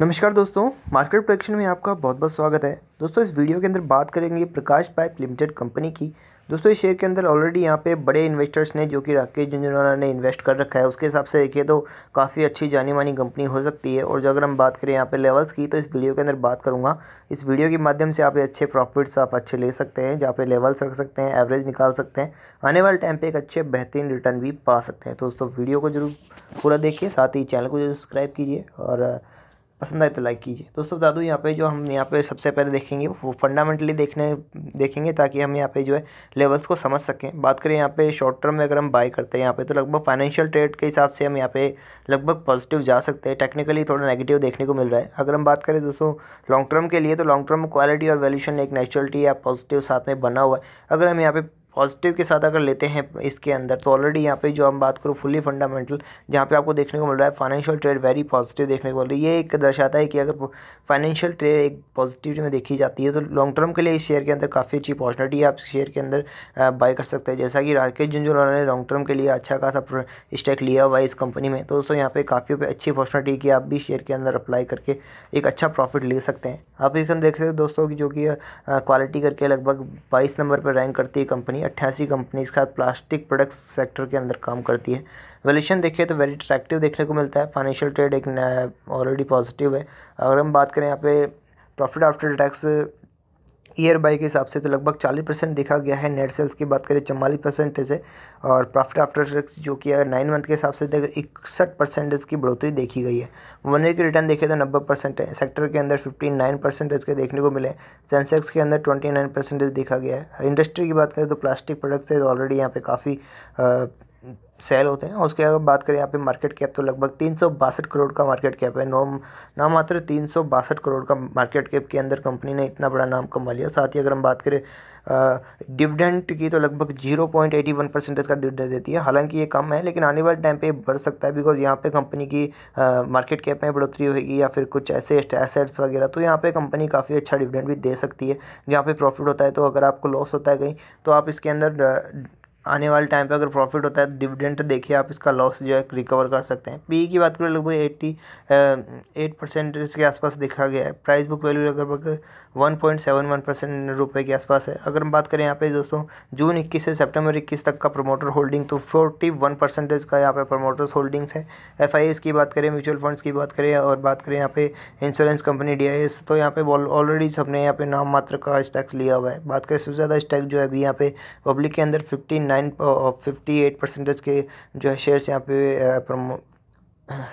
नमस्कार दोस्तों market production में आपका बहुत बहुत स्वागत है दोस्तों इस वीडियो के अंदर बात करेंगे प्रकाश पाइप लिमिटेड कंपनी की दोस्तों इस शेयर के अंदर ऑलरेडी यहाँ पे बड़े इन्वेस्टर्स ने जो कि राकेश झुंझुनवाला ने इन्वेस्ट कर रखा है उसके हिसाब से देखिए तो काफ़ी अच्छी जानी मानी कंपनी हो सकती है और जो अगर हम बात करें यहाँ पे लेवल्स की तो इस वीडियो के अंदर बात करूँगा इस वीडियो के माध्यम से आप अच्छे प्रॉफिट्स आप अच्छे ले सकते हैं जहाँ पे लेवल्स रख सकते हैं एवरेज निकाल सकते हैं आने वाले टाइम पर एक अच्छे बेहतरीन रिटर्न भी पा सकते हैं तो दोस्तों वीडियो को जरूर पूरा देखिए साथ ही चैनल को सब्सक्राइब कीजिए और पसंद आए तो लाइक कीजिए दोस्तों बता दूँ यहाँ पे जो हम यहाँ पे सबसे पहले देखेंगे वो फंडामेंटली देखने देखेंगे ताकि हम यहाँ पे जो है लेवल्स को समझ सकें बात करें यहाँ पे शॉर्ट टर्म में अगर हम बाय करते हैं यहाँ पे तो लगभग फाइनेंशियल ट्रेड के हिसाब से हम यहाँ पे लगभग पॉजिटिव जा सकते हैं टेक्निकली थोड़ा नेगेटिव देखने को मिल रहा है अगर हम बात करें दोस्तों लॉन्ग टर्म के लिए तो लॉन्ग टर्म क्वालिटी और वैल्यूशन एक नेचुरलिटी या पॉजिटिव साथ में बना हुआ है अगर हम यहाँ पे पॉजिटिव के साथ अगर लेते हैं इसके अंदर तो ऑलरेडी यहाँ पे जो हम बात करूँ फुली फंडामेंटल जहाँ पे आपको देखने को मिल रहा है फाइनेंशियल ट्रेड वेरी पॉजिटिव देखने को मिल रही है ये एक दर्शाता है कि अगर फाइनेंशियल ट्रेड एक पॉजिटिव में देखी जाती है तो लॉन्ग टर्म के लिए इस शेयर के अंदर काफ़ी अच्छी अपॉर्चुनिटी आप शेयर के अंदर बाय कर सकते हैं जैसा कि राकेश झुंझुनवाला ने लॉन्ग टर्म के लिए अच्छा खासा स्टेक लिया हुआ है इस कंपनी में तो दोस्तों यहाँ पर काफ़ी अच्छी अपॉर्चुनिटी की आप भी शेयर के अंदर अप्लाई करके एक अच्छा प्रॉफिट ले सकते हैं आप इसमें देख सकते हो दोस्तों की जो कि क्वालिटी करके लगभग बाईस नंबर पर रैंक करती है कंपनी अट्ठासी कंपनीज का प्लास्टिक प्रोडक्ट्स सेक्टर के अंदर काम करती है वैल्यूशन देखिए तो वेरी अट्रैक्टिव देखने को मिलता है फाइनेंशियल ट्रेड एक ऑलरेडी पॉजिटिव है अगर हम बात करें यहाँ पे profit after tax year by के हिसाब से तो लगभग 40 परसेंट देखा गया है नेट सेल्स की बात करें चौवालीस परसेंटेज है और प्रॉफिट आफ्टर टैक्स जो कि नाइन मंथ के हिसाब से तो इकसठ परसेंटेज की बढ़ोतरी देखी गई है वन ईयर की रिटर्न देखें तो नब्बे परसेंट है सेक्टर के अंदर फिफ्टी नाइन परसेंटेज के देखने को मिले सेंसेक्स के अंदर ट्वेंटी नाइन परसेंटेज देखा गया है इंडस्ट्री की बात करें तो प्लास्टिक प्रोडक्ट्स ऑलरेडी यहाँ पर काफ़ी सेल होते हैं उसके अगर बात करें यहाँ पे मार्केट कैप तो लगभग तीन सौ बासठ करोड़ का मार्केट कैप है नौ नाम मात्र तीन करोड़ का मार्केट कैप के अंदर कंपनी ने इतना बड़ा नाम कमा लिया साथ ही अगर हम बात करें डिविडेंट की तो लगभग zero point eighty one percentage का डिविडेंट देती है हालांकि ये कम है लेकिन आने वाले टाइम पे बढ़ सकता है बिकॉज यहाँ पे कंपनी की मार्केट कैप में बढ़ोतरी होगी या फिर कुछ ऐसे एसेट्स वगैरह तो यहाँ पे कंपनी काफ़ी अच्छा डिविडेंट भी दे सकती है जहाँ पे प्रॉफिट होता है तो अगर आपको लॉस होता है कहीं तो आप इसके अंदर आने वाले टाइम पे अगर प्रॉफिट होता है तो डिविडेंट देखिए आप इसका लॉस जो है रिकवर कर सकते हैं पी e की बात करें लगभग एट्टी एट परसेंट के आसपास देखा गया है प्राइस बुक वैल्यू लगभग one point seven one percent रुपये के आसपास है अगर हम बात करें यहाँ पे दोस्तों जून इक्कीस से सितंबर इक्कीस तक का प्रमोटर होल्डिंग तो फोर्टी वन परसेंटेज का यहाँ पे प्रमोटर्स होल्डिंग्स है एफ आई एस की बात करें म्यूचुअल फंड्स की बात करें और बात करें यहाँ पे insurance company D I S तो यहाँ पे ऑलरेडी सबने यहाँ पे नाम मात्र का स्टैक्स लिया हुआ है बात करें सबसे ज़्यादा स्टैक जो है अभी यहाँ पे पब्लिक के अंदर fifty nine fifty eight percentage के जो है शेयर्स यहाँ पे uh,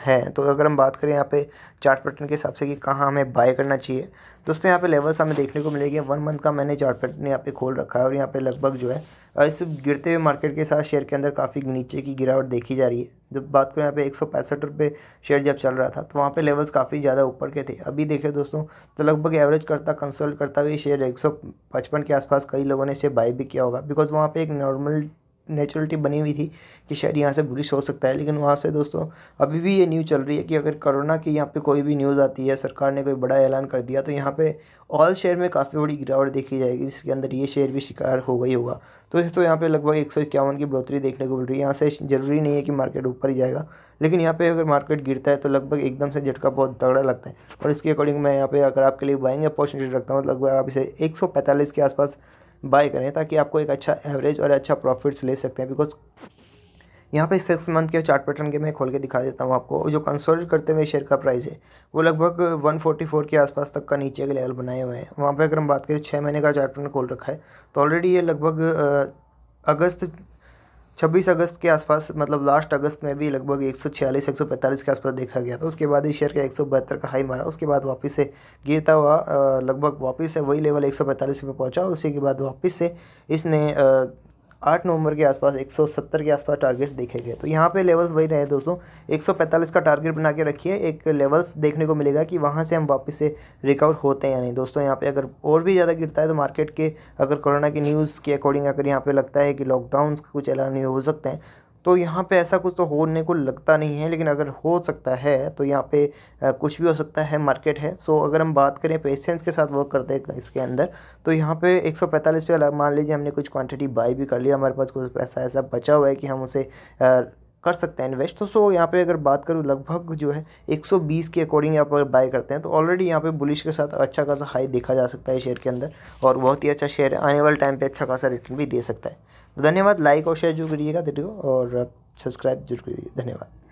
हैं तो अगर हम बात करें यहाँ पे चार्ट पैटर्न के हिसाब से कि कहाँ हमें बाय करना चाहिए दोस्तों यहाँ पे लेवल्स हमें देखने को मिलेगी वन मंथ का मैंने चार्ट पैटर्न यहाँ पे खोल रखा है और यहाँ पे लगभग जो है इस गिरते हुए मार्केट के साथ शेयर के अंदर काफ़ी नीचे की गिरावट देखी जा रही है जब बात करें यहाँ पे एक सौ रुपये शेयर जब चल रहा था तो वहाँ पर लेवल्स काफ़ी ज़्यादा ऊपर के थे अभी देखें दोस्तों तो लगभग एवरेज करता कंसल्ट करता हुआ शेयर एक सौ पचपन के आसपास कई लोगों ने इसे बाय भी किया होगा बिकॉज वहाँ पर एक नॉर्मल नेचुरलिटी बनी हुई थी कि शायद यहाँ से बुलिश हो सकता है लेकिन वहाँ से दोस्तों अभी भी ये न्यूज़ चल रही है कि अगर कोरोना की यहाँ पे कोई भी न्यूज़ आती है सरकार ने कोई बड़ा ऐलान कर दिया तो यहाँ पे ऑल शेयर में काफ़ी बड़ी गिरावट देखी जाएगी जिसके अंदर ये शेयर भी शिकार हो गई होगा तो इस तो यहाँ पर लगभग एक की बढ़ोतरी देखने को मिल रही है यहाँ से ज़रूरी नहीं है कि मार्केट ऊपर ही जाएगा लेकिन यहाँ पे अगर मार्केट गिरता है तो लगभग एकदम से झटका बहुत तगड़ा लगता है और इसके अकॉर्डिंग मैं यहाँ पे अगर आपके लिए बाइंग अपॉर्चुनिटी रखता हूँ तो लगभग आप इसे एक के आसपास बाय करें ताकि आपको एक अच्छा एवरेज और अच्छा प्रॉफिट्स ले सकते हैं बिकॉज यहाँ पे सिक्स मंथ के चार्ट पैटर्न के मैं खोल के दिखा देता हूँ आपको जो कंसोलिडेट करते हुए शेयर का प्राइस है वो लगभग 144 के आसपास तक का नीचे के लेवल बनाए हुए हैं वहाँ पे अगर हम बात करें छः महीने का चार्ट पैटर्न खोल रखा है तो ऑलरेडी ये लगभग अगस्त 26 अगस्त के आसपास मतलब लास्ट अगस्त में भी लगभग 146 145 के आसपास देखा गया था उसके बाद ही शेयर का एक का हाई मारा उसके बाद वापस से गिरता हुआ लगभग वापस से वही लेवल 145 पे पहुंचा उसी के बाद वापस से इसने आठ नवंबर के आसपास 170 के आसपास टारगेट्स देखे गए तो यहाँ पे लेवल्स वही रहे दोस्तों 145 का टारगेट बना के रखिए एक लेवल्स देखने को मिलेगा कि वहाँ से हम वापस से रिकवर होते हैं या नहीं दोस्तों यहाँ पे अगर और भी ज़्यादा गिरता है तो मार्केट के अगर कोरोना की न्यूज़ के अकॉर्डिंग अगर यहाँ पर लगता है कि लॉकडाउन कुछ ऐलान हो सकते हैं तो यहाँ पे ऐसा कुछ तो होने को लगता नहीं है लेकिन अगर हो सकता है तो यहाँ पे कुछ भी हो सकता है मार्केट है सो अगर हम बात करें पेशेंस के साथ वर्क करते हैं इसके अंदर तो यहाँ पे 145 पे अलग मान लीजिए हमने कुछ क्वांटिटी बाई भी कर लिया हमारे पास कुछ पैसा ऐसा बचा हुआ है कि हम उसे कर सकते हैं इन्वेस्ट तो सो यहाँ पे अगर बात करूँ लगभग जो है 120 के अकॉर्डिंग यहाँ पर बाय करते हैं तो ऑलरेडी यहाँ पे बुलिश के साथ अच्छा खासा हाई देखा जा सकता है शेयर के अंदर और बहुत ही अच्छा शेयर है आने वाले टाइम पे अच्छा खासा रिटर्न भी दे सकता है तो धन्यवाद लाइक और शेयर जरूर करिएगा वीडियो और सब्सक्राइब जरूर करिएगा धन्यवाद